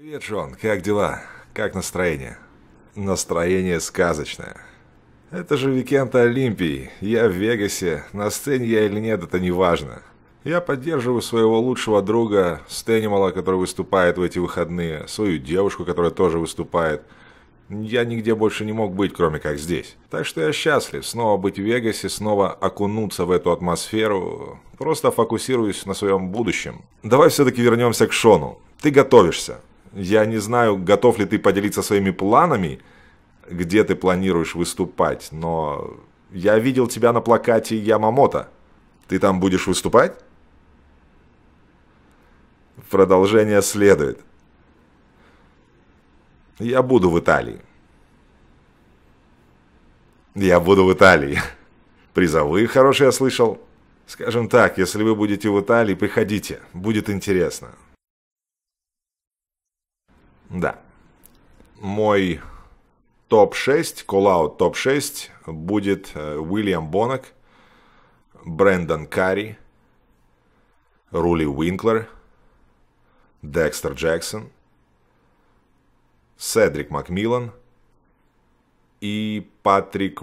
Привет, Шон, как дела? Как настроение? Настроение сказочное. Это же уикенд Олимпий. Я в Вегасе. На сцене я или нет, это не важно. Я поддерживаю своего лучшего друга Стэнимала, который выступает в эти выходные, свою девушку, которая тоже выступает. Я нигде больше не мог быть, кроме как здесь. Так что я счастлив снова быть в Вегасе, снова окунуться в эту атмосферу. Просто фокусируюсь на своем будущем. Давай все-таки вернемся к Шону. Ты готовишься. Я не знаю, готов ли ты поделиться своими планами, где ты планируешь выступать, но я видел тебя на плакате Ямамото. Ты там будешь выступать? Продолжение следует. Я буду в Италии. Я буду в Италии. Призовые хорошие я слышал. Скажем так, если вы будете в Италии, приходите. Будет интересно. Да. Мой топ-6, коллаут топ-6 будет э, Уильям Бонок, Брэндон Карри, Рули Уинклер, Декстер Джексон, Седрик Макмиллан и Патрик